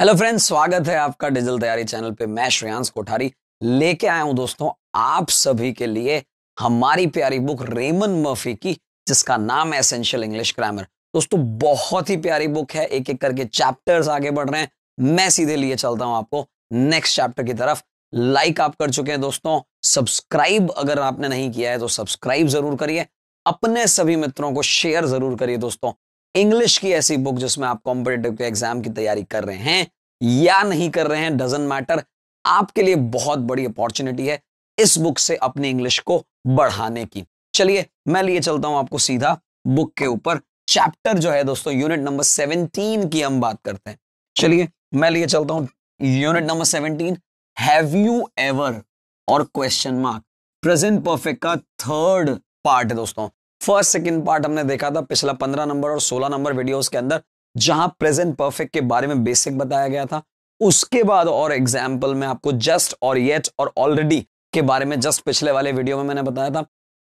Hello friends स्वागत है आपका डिजिटल तैयारी चैनल पे मैं श्रेयांश कोठारी लेके आया हूं दोस्तों आप सभी के लिए हमारी प्यारी बुक रेमन मफी की जिसका नाम है एसेंशियल इंग्लिश ग्रामर दोस्तों बहुत ही प्यारी बुक है एक एक करके चैप्टर्स आगे बढ़ रहे हैं मैं सीधे लिए चलता हूं आपको नेक्स्ट चैप्टर की तरफ लाइक आप कर चुके हैं दोस्तों सब्सक्राइब अगर आपने नहीं किया है तो सब्सक्राइब जरूर करिए अपने सभी मित्रों को शेयर जरूर करिए दोस्तों इंग्लिश की ऐसी बुक जिसमें आप कॉम्पिटेटिव के एग्जाम की तैयारी कर रहे हैं या नहीं कर रहे हैं डजेंट मैटर आपके लिए बहुत बड़ी अपॉर्चुनिटी है इस बुक से अपनी इंग्लिश को बढ़ाने की चलिए मैं लिए चलता हूं आपको सीधा बुक के ऊपर चैप्टर जो है दोस्तों यूनिट नंबर सेवनटीन की हम बात करते हैं चलिए मैं लिए चलता हूं unit number seventeen have you ever और क्वेश्चन मार्क प्रेजेंट परफेक्ट का थर्ड पार्ट है दोस्तों फर्स्ट सेकेंड पार्ट हमने देखा था पिछला पंद्रह नंबर और सोलह नंबर वीडियोस के अंदर जहां प्रेजेंट परफेक्ट के बारे में बेसिक बताया गया था उसके बाद और एग्जाम्पल में आपको जस्ट और येट और ऑलरेडी के बारे में जस्ट पिछले वाले वीडियो में मैंने बताया था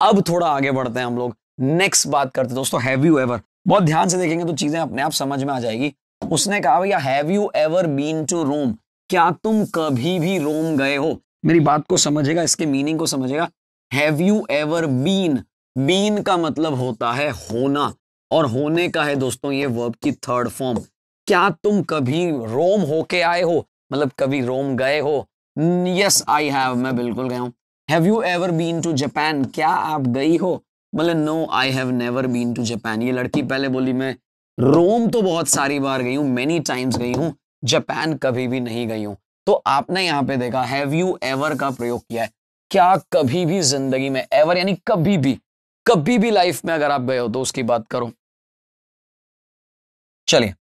अब थोड़ा आगे बढ़ते हैं हम लोग नेक्स्ट बात करते हैं दोस्तों हैव यू एवर बहुत ध्यान से देखेंगे तो चीजें अपने आप समझ में आ जाएगी उसने कहा भैया have you ever been to Rome क्या तुम कभी भी रोम गए हो मेरी बात को समझेगा इसके मीनिंग को समझेगा have you ever been been का मतलब होता है होना और होने का है दोस्तों ये वर्ब की थर्ड फॉर्म क्या तुम कभी रोम होके आए हो मतलब कभी रोम गए हो यस आई हैव मैं बिल्कुल गया हूँ have you ever been to Japan क्या आप गई हो मतलब no I have never been to Japan ये लड़की पहले बोली मैं रोम तो बहुत सारी बार गई हूँ मेनी टाइम्स गई हूँ जापान कभी भी नहीं गई हूँ तो आपने यहाँ पे देखा हैव यू एवर का प्रयोग किया है क्या कभी भी जिंदगी में एवर यानी कभी भी कभी भी लाइफ में अगर आप गए हो तो उसकी बात करो चलिए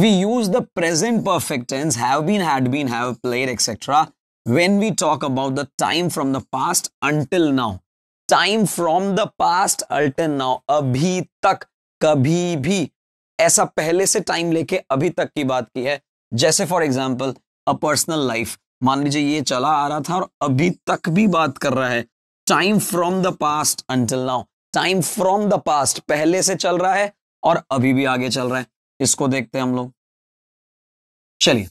we use the present perfect tense have been had been have played etcetera when we talk about the time from the past until now time from the past अल्टन नाउ अभी तक कभी भी ऐसा पहले से टाइम लेके अभी तक की बात की है जैसे for example a personal life मान लीजिए ये चला आ रहा था और अभी तक भी बात कर रहा है time from the past until now time from the past पहले से चल रहा है और अभी भी आगे चल रहा है इसको देखते हैं हम लोग चलिए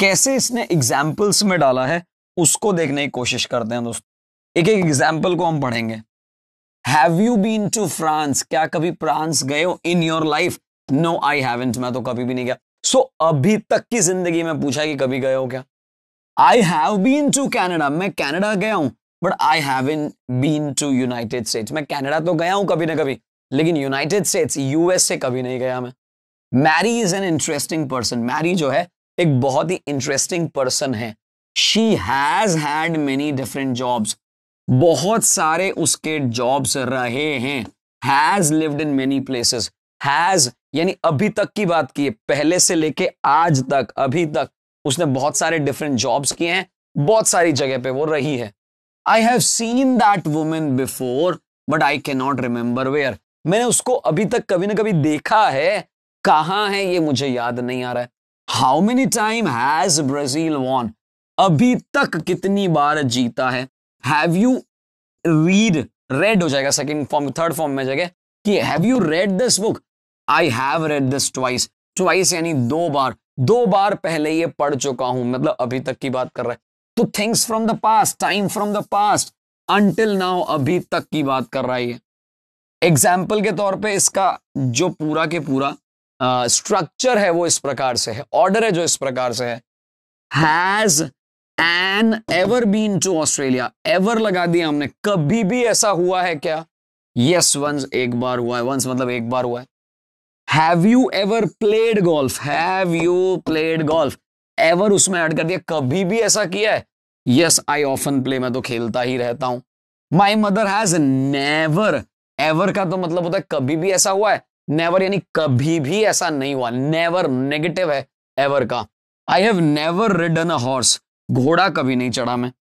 कैसे इसने एग्जाम्पल्स में डाला है उसको देखने की कोशिश करते हैं दोस्तों एक एक एग्जाम्पल को हम पढ़ेंगे have you been to France क्या कभी फ्रांस गए हो in your life no I haven't मैं तो कभी भी नहीं गया सो so, अभी तक की जिंदगी में पूछा कि कभी गए हो क्या I have been to Canada मैं कैनेडा गया हूं but I have in been to United States मैं कैनेडा तो गया हूं कभी ना कभी लेकिन यूनाइटेड स्टेट्स यूएस से कभी नहीं गया मैं Mary is an interesting person Mary जो है एक बहुत ही इंटरेस्टिंग पर्सन है she has had many different jobs बहुत सारे उसके जॉब्स रहे हैं has lived in many places has यानी अभी तक की बात की है पहले से लेके आज तक अभी तक उसने बहुत सारे डिफरेंट जॉब्स किए हैं बहुत सारी जगह पे वो रही है I have seen that women before but I can not remember where मैंने उसको अभी तक कभी ना कभी देखा है कहाँ है ये मुझे याद नहीं आ रहा है how many time has Brazil won अभी तक कितनी बार जीता है हैव यू रीड रेड हो जाएगा सेकेंड फॉर्म थर्ड फॉर्म में जाएगा कि have you read this book I have read this twice twice यानी दो बार दो बार पहले ये पढ़ चुका हूं मतलब अभी तक की बात कर रहा है two things from the past time from the past until now अभी तक की बात कर रहा है ये एग्जाम्पल के तौर पे इसका जो पूरा के पूरा स्ट्रक्चर uh, है वो इस प्रकार से है ऑर्डर है जो इस प्रकार से है has an ever been to Australia ever लगा दिया हमने कभी भी ऐसा हुआ है क्या यस वंस एक बार हुआ है वंस मतलब एक बार हुआ है have you ever played golf have you played golf ever उसमें ऐड कर दिया कभी भी ऐसा किया है यस आई ऑफन प्ले मैं तो खेलता ही रहता हूं my mother has never ever का तो मतलब होता है कभी भी ऐसा हुआ है नेवर यानी कभी भी ऐसा नहीं हुआ नेवर नेगेटिव है एवर का I have never ridden a horse घोड़ा कभी नहीं चढ़ा मैं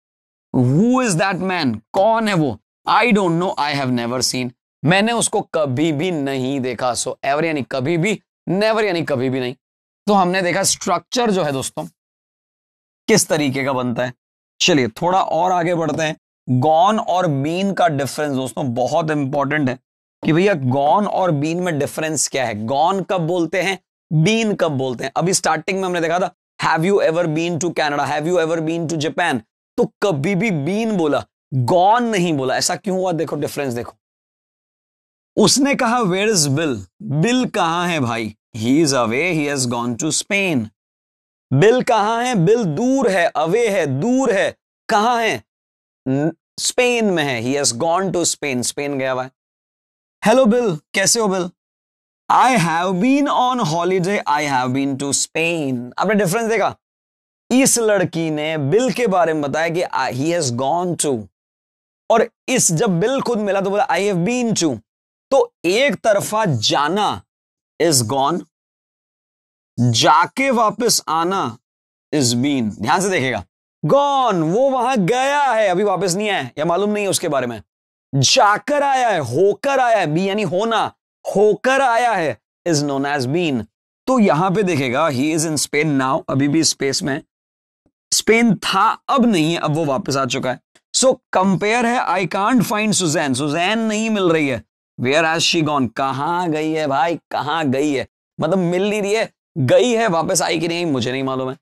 हु इज दैट मैन कौन है वो I don't know I have never seen मैंने उसको कभी भी नहीं देखा सो एवर यानी कभी भी नेवर यानी कभी भी नहीं तो हमने देखा स्ट्रक्चर जो है दोस्तों किस तरीके का बनता है चलिए थोड़ा और आगे बढ़ते हैं गॉन और बीन का डिफरेंस दोस्तों बहुत इंपॉर्टेंट है कि भैया गॉन और बीन में डिफरेंस क्या है गॉन कब बोलते हैं बीन कब बोलते हैं अभी स्टार्टिंग में हमने देखा था have you ever been to Canada have you ever been to Japan तो कभी भी बीन बोला गॉन नहीं बोला ऐसा क्यों हुआ देखो डिफरेंस देखो उसने कहा वेयर इज बिल बिल कहां है भाई he is away he has gone to Spain Bill कहां है बिल दूर है अवे है दूर है कहाँ है स्पेन में है he has gone to Spain Spain गया हुआ है हेलो बिल कैसे हो Bill I have been on holiday I have been to Spain आपने डिफरेंस देखा इस लड़की ने बिल के बारे में बताया कि ही हैज गॉन टू और इस जब बिल खुद मिला तो बोला आई हैव बीन टू तो एक तरफा जाना इज गॉन जाके वापस आना इज बीन ध्यान से देखेगा गॉन वो वहां गया है अभी वापस नहीं आया या मालूम नहीं है उसके बारे में जाकर आया है होकर आया है बी यानी होना होकर आया है इज नोन एज बीन तो यहां पे देखेगा he is in Spain now अभी भी स्पेस में स्पेन था अब नहीं है अब वो वापस आ चुका है सो so, कंपेयर है I can't find Susan Susan नहीं मिल रही है वेयर हैज शी गॉन कहाँ गई है भाई कहाँ गई है मतलब मिल नहीं रही है गई है वापस आई कि नहीं मुझे नहीं मालूम है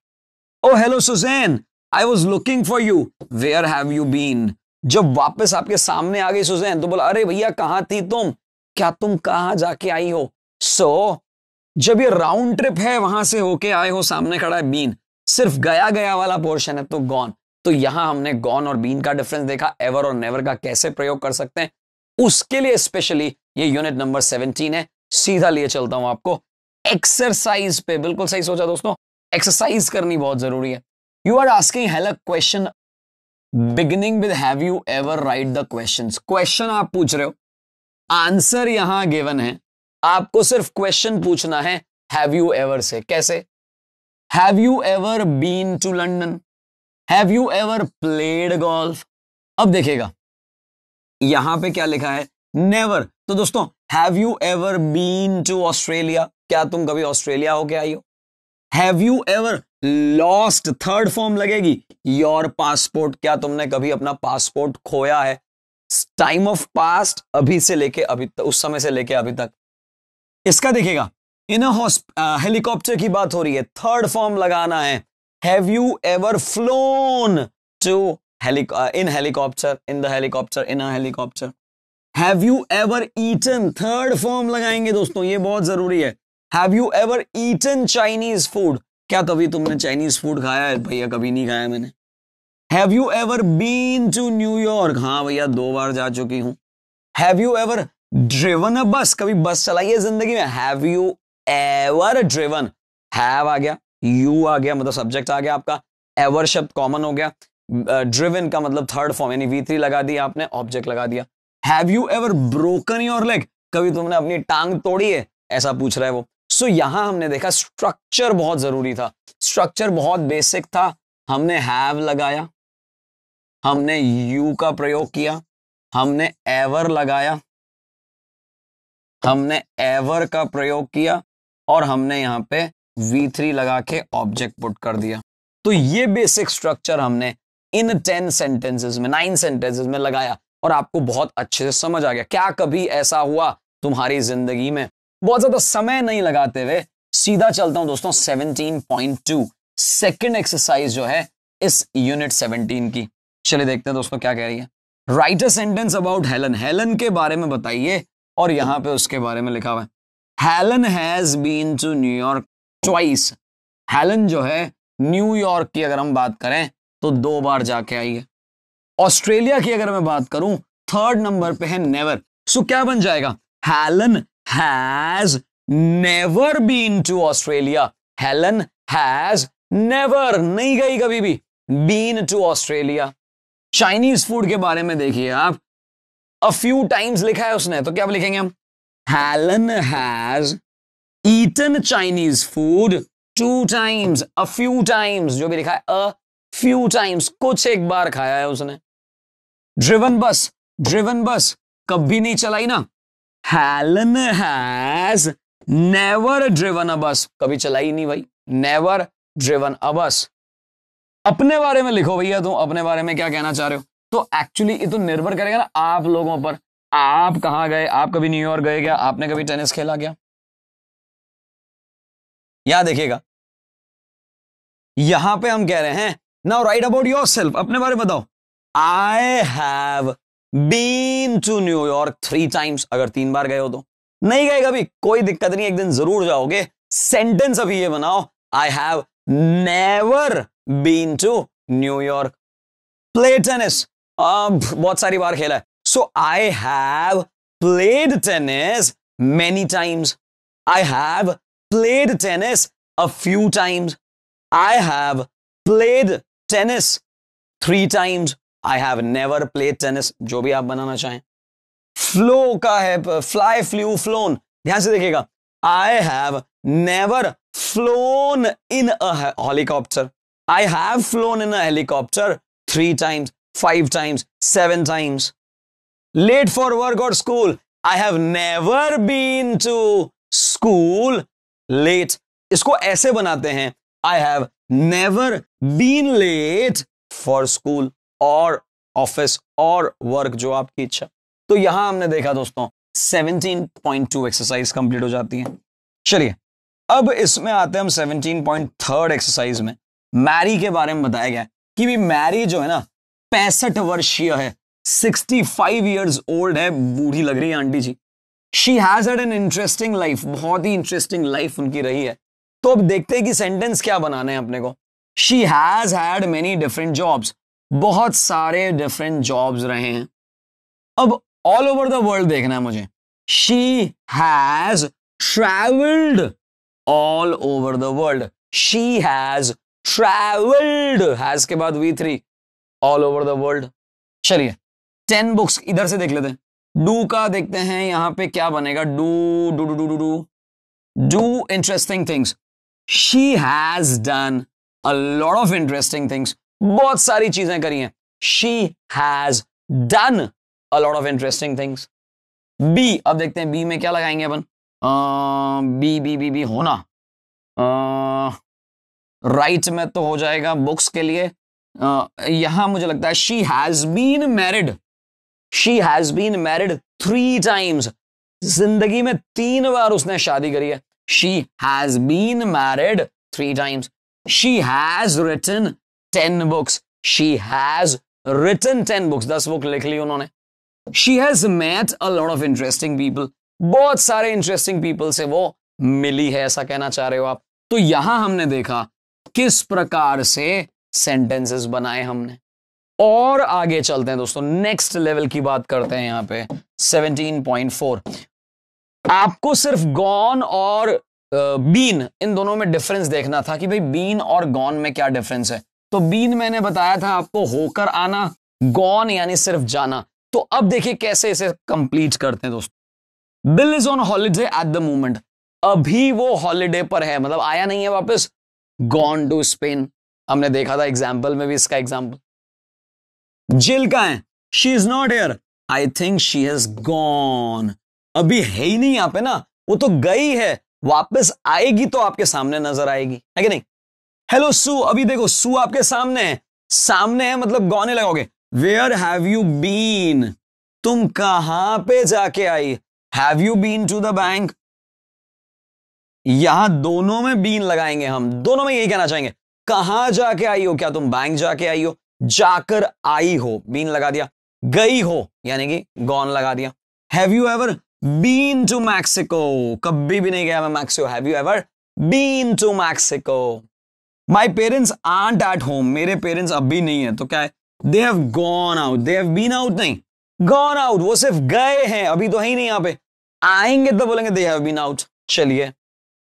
oh hello Susan I was looking for you where have you been जब वापस आपके सामने आ गई सुजैन तो बोला अरे भैया कहाँ थी तुम क्या तुम कहाँ जाके आई हो सो so, जब ये राउंड ट्रिप है वहां से होके आए हो सामने खड़ा है बीन सिर्फ गया गया वाला पोर्शन है तो गॉन तो यहां हमने गॉन और बीन का डिफरेंस देखा एवर और नेवर का कैसे प्रयोग कर सकते हैं उसके लिए स्पेशली ये यूनिट नंबर 17 है सीधा लिए चलता हूं आपको एक्सरसाइज पे बिल्कुल सही सोचा दोस्तों एक्सरसाइज करनी बहुत जरूरी है you are asking hell question beginning with have you ever write the question question आप पूछ रहे हो आंसर यहां गिवन है आपको सिर्फ क्वेश्चन पूछना है हैव यू एवर से कैसे have you ever been to London have you ever played golf अब देखिएगा यहां पे क्या लिखा है नेवर तो दोस्तों have you ever been to Australia क्या तुम कभी ऑस्ट्रेलिया होके आई हो have you ever lost third form लगेगी योर पासपोर्ट क्या तुमने कभी अपना पासपोर्ट खोया है टाइम ऑफ पास्ट अभी से लेके अभी तक उस समय से लेके अभी तक इसका देखिएगा इन हेलीकॉप्टर की बात हो रही है थर्ड फॉर्म लगाना है have you ever flown to in helicopter in the helicopter in helicopter have you ever eaten third form लगाएंगे दोस्तों ये बहुत जरूरी है have you ever eaten Chinese food क्या कभी तुमने चाइनीज फूड खाया है भैया कभी नहीं खाया मैंने have you ever been to New York हाँ भैया दो बार जा चुकी हूं have you ever driven a bus कभी बस चलाई है जिंदगी में have you ever driven have आ गया यू आ गया मतलब सब्जेक्ट आ गया आपका एवर शब्द कॉमन हो गया ड्रिवन uh, का मतलब थर्ड फॉर्म यानी वी थ्री लगा दिया आपने ऑब्जेक्ट लगा दिया have you ever broken your leg कभी तुमने अपनी टांग तोड़ी है ऐसा पूछ रहा है वो सो so, यहां हमने देखा स्ट्रक्चर बहुत जरूरी था स्ट्रक्चर बहुत बेसिक था हमने हैव लगाया हमने यू का प्रयोग किया हमने एवर लगाया हमने एवर का प्रयोग किया और हमने यहाँ पे वी थ्री लगा के ऑब्जेक्ट पुट कर दिया तो ये बेसिक स्ट्रक्चर हमने इन टेन सेंटेंसेस में नाइन सेंटेंसेस में लगाया और आपको बहुत अच्छे से समझ आ गया क्या कभी ऐसा हुआ तुम्हारी जिंदगी में बहुत ज्यादा समय नहीं लगाते हुए सीधा चलता हूं दोस्तों seventeen point two second exercise जो है इस यूनिट सेवनटीन की चलिए देखते हैं दोस्तों क्या कह रही है write a sentence about Helen Helen के बारे में बताइए और यहां पे उसके बारे में लिखा हुआ है Helen has been to New York twice Helen जो है न्यूयॉर्क की अगर हम बात करें तो दो बार जाके आई है ऑस्ट्रेलिया की अगर मैं बात करूं थर्ड नंबर पे है नेवर सो क्या बन जाएगा Helen has never been to Australia Helen has never नहीं गई कभी भी been to Australia Chinese food के बारे में देखिए आप अ फ्यू टाइम्स लिखा है उसने तो क्या लिखेंगे हम Helen has eaten Chinese food two times a few times जो भी लिखा है अ फ्यू टाइम्स कुछ एक बार खाया है उसने ड्रिवन बस ड्रिवन बस कभी नहीं चलाई ना Helen has never driven a bus कभी चलाई नहीं भाई नेवर ड्रिवन अ बस अपने बारे में लिखो भैया तुम अपने बारे में क्या कहना चाह रहे हो तो एक्चुअली ये तो निर्भर करेगा ना आप लोगों पर आप कहां गए आप कभी न्यूयॉर्क गए क्या आपने कभी टेनिस खेला क्या यहां देखिएगा यहां पे हम कह रहे हैं now write about yourself अपने बारे में बताओ I have been to New York three times अगर तीन बार गए हो तो नहीं गए कभी कोई दिक्कत नहीं एक दिन जरूर जाओगे सेंटेंस अभी ये बनाओ I have never been to New York play tennis बहुत सारी बार खेला है so I have played tennis many times I have played tennis a few times I have played tennis three times I have never play tennis जो भी आप बनाना चाहें flow का है फ्लाई फ्लू फ्लोन ध्यान से देखिएगा I have never flown in a helicopter I have flown in a helicopter three times five times seven times late for work और school I have never been to school late इसको ऐसे बनाते हैं I have never been late for school और office और work जो आपकी इच्छा तो यहां हमने देखा दोस्तों 17.2 एक्सरसाइज कंप्लीट हो जाती है चलिए अब इसमें आते हैं हम 17.3 एक्सरसाइज में मैरी के बारे में बताया गया कि भी मैरी जो है ना पैंसठ वर्षीय है 65 ईयर्स ओल्ड है बूढ़ी लग रही है aunty ji she has had an interesting life बहुत ही इंटरेस्टिंग लाइफ उनकी रही है तो अब देखते हैं कि सेंटेंस क्या बनाना है अपने को she has had many different jobs बहुत सारे डिफरेंट जॉब्स रहे हैं अब ऑल ओवर द वर्ल्ड देखना है मुझे she has travelled all over the world she has travelled has के बाद V three all over the world चलिए टेन बुक्स इधर से देख लेते हैं डू का देखते हैं यहां पे क्या बनेगा do do do do do do do interesting things she has done a lot of interesting things बहुत सारी चीजें करी हैं शी has done a lot of interesting things B अब देखते हैं बी में क्या लगाएंगे अपन बी बी बी बी होना राइट में तो हो जाएगा बुक्स के लिए यहां मुझे लगता है she has been married she has been married three times जिंदगी में तीन बार उसने शादी करी है She has been married three times. She has written ten books she has written ten books दस बुक लिख ली उन्होंने she has met a lot of interesting people बहुत सारे इंटरेस्टिंग पीपल से वो मिली है ऐसा कहना चाह रहे हो आप तो यहां हमने देखा किस प्रकार से सेंटेंसेस बनाए हमने और आगे चलते हैं दोस्तों नेक्स्ट लेवल की बात करते हैं यहां पे 17.4 आपको सिर्फ गॉन और बीन इन दोनों में डिफरेंस देखना था कि भाई बीन और गॉन में क्या डिफरेंस है तो बीन मैंने बताया था आपको होकर आना गॉन यानी सिर्फ जाना तो अब देखिए कैसे इसे कंप्लीट करते हैं दोस्तों Bill is on holiday at the moment अभी वो हॉलीडे पर है मतलब आया नहीं है वापस गॉन टू स्पेन हमने देखा था एग्जाम्पल में भी इसका एग्जाम्पल जिल का है she is not here I think she has gone अभी है ही नहीं यहाँ पे ना वो तो गई है वापस आएगी तो आपके सामने नजर आएगी है कि नहीं हेलो सू अभी देखो सू आपके सामने है सामने है मतलब गौने लगोगे वेयर हैव यू बीन तुम कहां पे जाके I have you been to the bank यहां दोनों में बीन लगाएंगे हम दोनों में यही कहना चाहेंगे कहां जाके आई हो क्या तुम बैंक जाके आई हो जाकर आई हो बीन लगा दिया गई हो यानी कि गॉन लगा दिया have you ever been to Mexico कभी भी नहीं गया मैं Mexico have you ever been to Mexico my parents aren't at home मेरे पेरेंट्स अब भी नहीं है तो क्या है they have gone out they have been out नहीं गॉन आउट वो सिर्फ गए हैं अभी तो है ही नहीं यहां पे आएंगे तो बोलेंगे दे हैव बीन आउट चलिए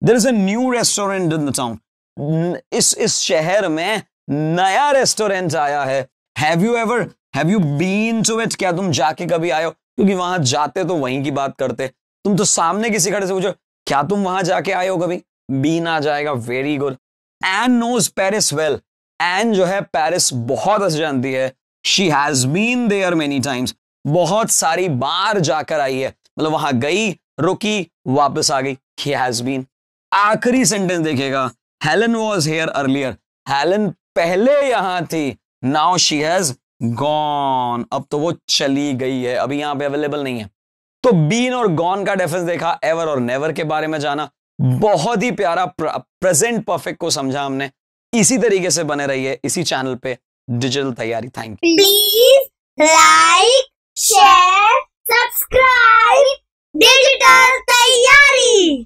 there is a new restaurant in the town इस इस शहर में नया रेस्टोरेंट आया है have you ever have you been to it क्या तुम जाके कभी आयो क्योंकि वहां जाते तो वहीं की बात करते तुम तो सामने किसी खड़े से पूछो क्या तुम वहां जाके आए हो कभी बीन आ जाएगा very good Ann knows Paris well Ann जो है पेरिस बहुत अच्छी जानती है she has been there many times बहुत सारी बार जाकर आई है मतलब वहां गई रुकी वापस आ गई ही हैज बीन आखिरी सेंटेंस देखिएगा Helen was here earlier Helen पहले यहां थी नाउ शी हैज गॉन अब तो वो चली गई है अभी यहां पे अवेलेबल नहीं है तो बीन और गॉन का डेफिनेंस देखा एवर और नेवर के बारे में जाना बहुत ही प्यारा प्रेजेंट परफेक्ट को समझा हमने इसी तरीके से बने रहिए इसी चैनल पे Digital Taiyari thank you please like share subscribe Digital तैयारी